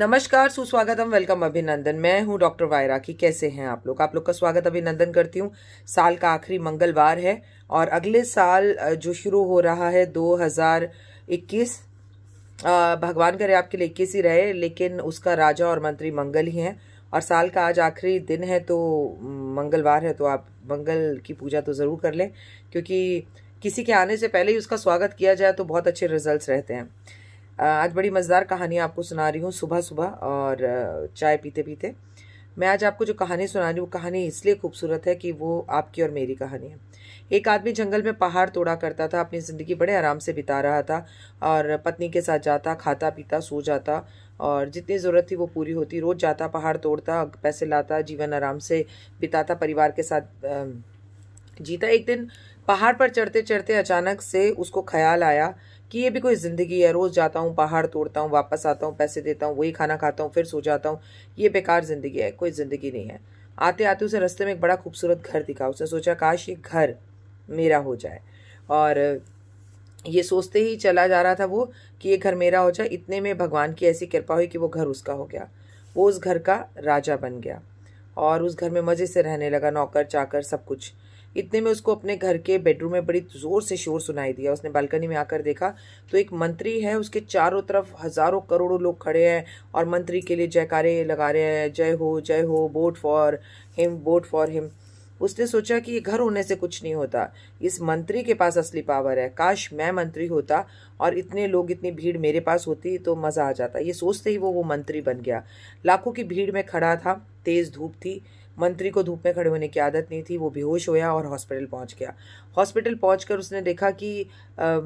नमस्कार सुस्वागतम वेलकम अभिनंदन मैं हूं डॉक्टर वायराकी कैसे हैं आप लोग आप लोग का स्वागत अभिनंदन करती हूं साल का आखिरी मंगलवार है और अगले साल जो शुरू हो रहा है 2021 भगवान करे आपके लिए इक्कीस ही रहे लेकिन उसका राजा और मंत्री मंगल ही हैं और साल का आज आखिरी दिन है तो मंगलवार है तो आप मंगल की पूजा तो ज़रूर कर लें क्योंकि किसी के आने से पहले ही उसका स्वागत किया जाए तो बहुत अच्छे रिजल्ट रहते हैं आज बड़ी मज़ेदार कहानी आपको सुना रही हूँ सुबह सुबह और चाय पीते पीते मैं आज आपको जो कहानी सुना रही हूँ कहानी इसलिए खूबसूरत है कि वो आपकी और मेरी कहानी है एक आदमी जंगल में पहाड़ तोड़ा करता था अपनी ज़िंदगी बड़े आराम से बिता रहा था और पत्नी के साथ जाता खाता पीता सो जाता और जितनी ज़रूरत थी वो पूरी होती रोज़ जाता पहाड़ तोड़ता पैसे लाता जीवन आराम से बिताता परिवार के साथ जीता एक दिन पहाड़ पर चढ़ते चढ़ते अचानक से उसको ख्याल आया कि ये भी कोई ज़िंदगी है रोज़ जाता हूँ पहाड़ तोड़ता हूँ वापस आता हूँ पैसे देता हूँ वही खाना खाता हूँ फिर सो जाता हूँ ये बेकार ज़िंदगी है कोई ज़िंदगी नहीं है आते आते उसे रस्ते में एक बड़ा खूबसूरत घर दिखा उसने सोचा काश ये घर मेरा हो जाए और ये सोचते ही चला जा रहा था वो कि ये घर मेरा हो जाए इतने में भगवान की ऐसी कृपा हुई कि वो घर उसका हो गया वो उस घर का राजा बन गया और उस घर में मज़े से रहने लगा नौकर चाकर सब कुछ इतने में उसको अपने घर के बेडरूम में बड़ी ज़ोर से शोर सुनाई दिया उसने बालकनी में आकर देखा तो एक मंत्री है उसके चारों तरफ हज़ारों करोड़ों लोग खड़े हैं और मंत्री के लिए जयकारे लगा रहे हैं जय हो जय हो vote for him vote for him उसने सोचा कि ये घर होने से कुछ नहीं होता इस मंत्री के पास असली पावर है काश मैं मंत्री होता और इतने लोग इतनी भीड़ मेरे पास होती तो मज़ा आ जाता ये सोचते ही वो वो मंत्री बन गया लाखों की भीड़ में खड़ा था तेज़ धूप थी मंत्री को धूप में खड़े होने की आदत नहीं थी वो बेहोश होया और हॉस्पिटल पहुंच गया हॉस्पिटल पहुँच उसने देखा कि आ,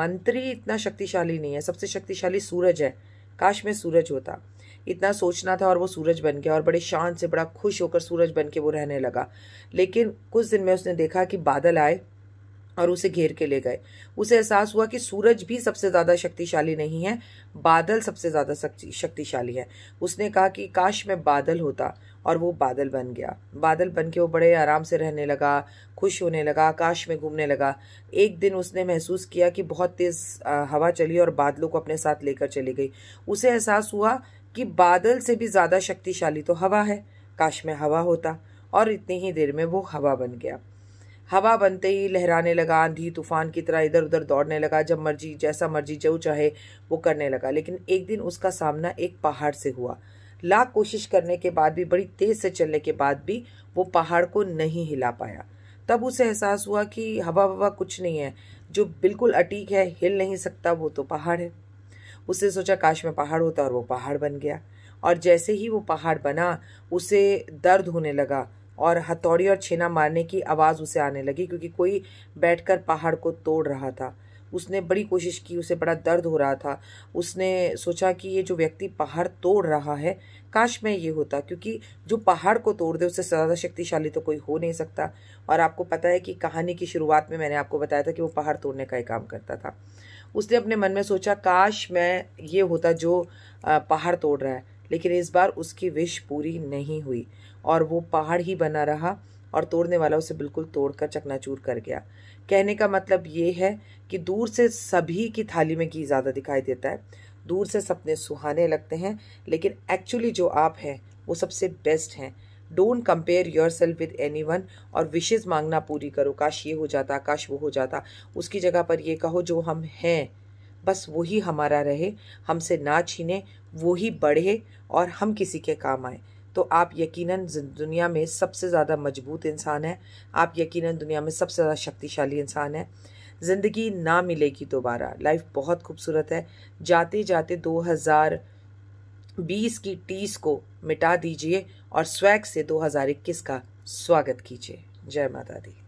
मंत्री इतना शक्तिशाली नहीं है सबसे शक्तिशाली सूरज है काश में सूरज होता इतना सोचना था और वो सूरज बन गया और बड़े शांत से बड़ा खुश होकर सूरज बन के वो रहने लगा लेकिन कुछ दिन में उसने देखा कि बादल आए और उसे घेर के ले गए उसे एहसास हुआ कि सूरज भी सबसे ज़्यादा शक्तिशाली नहीं है बादल सबसे ज़्यादा शक्तिशाली है उसने कहा कि काश मैं बादल होता और वो बादल बन गया बादल बन के वो बड़े आराम से रहने लगा खुश होने लगा आकाश में घूमने लगा एक दिन उसने महसूस किया कि बहुत तेज़ हवा चली और बादलों को अपने साथ लेकर चली गई उसे एहसास हुआ कि बादल से भी ज़्यादा शक्तिशाली तो हवा है काश में हवा होता और इतनी ही देर में वो हवा बन गया हवा बनते ही लहराने लगा आंधी तूफान की तरह इधर उधर दौड़ने लगा जब मर्जी जैसा मर्जी जो चाहे वो करने लगा लेकिन एक दिन उसका सामना एक पहाड़ से हुआ लाख कोशिश करने के बाद भी बड़ी तेज से चलने के बाद भी वो पहाड़ को नहीं हिला पाया तब उसे एहसास हुआ कि हवा हवा कुछ नहीं है जो बिल्कुल अटीक है हिल नहीं सकता वो तो पहाड़ है उसने सोचा काश में पहाड़ होता और वो पहाड़ बन गया और जैसे ही वो पहाड़ बना उसे दर्द होने लगा और हथौड़ी और छेना मारने की आवाज़ उसे आने लगी क्योंकि कोई बैठकर पहाड़ को तोड़ रहा था उसने बड़ी कोशिश की उसे बड़ा दर्द हो रहा था उसने सोचा कि ये जो व्यक्ति पहाड़ तोड़ रहा है काश मैं ये होता क्योंकि जो पहाड़ को तोड़ दे उससे ज़्यादा शक्तिशाली तो कोई हो नहीं सकता और आपको पता है कि कहानी की शुरुआत में मैंने आपको बताया था कि वो पहाड़ तोड़ने का ही काम करता था उसने अपने मन में सोचा काश मैं ये होता जो पहाड़ तोड़ रहा है लेकिन इस बार उसकी विश पूरी नहीं हुई और वो पहाड़ ही बना रहा और तोड़ने वाला उसे बिल्कुल तोड़कर चकनाचूर कर गया कहने का मतलब ये है कि दूर से सभी की थाली में घी ज़्यादा दिखाई देता है दूर से सपने सुहाने लगते हैं लेकिन एक्चुअली जो आप हैं वो सबसे बेस्ट हैं don't compare yourself with anyone और विशेज़ मांगना पूरी करो काश ये हो जाता काश वो हो जाता उसकी जगह पर ये कहो जो हम हैं बस वही हमारा रहे हमसे ना छीने वो ही बढ़े और हम किसी के काम आए तो आप यकीनन दुनिया में सबसे ज़्यादा मजबूत इंसान है आप यकीनन दुनिया में सबसे ज़्यादा शक्तिशाली इंसान है ज़िंदगी ना मिलेगी दोबारा लाइफ बहुत खूबसूरत है जाते जाते 2020 की टीस को मिटा दीजिए और स्वैग से 2021 का स्वागत कीजिए जय माता दी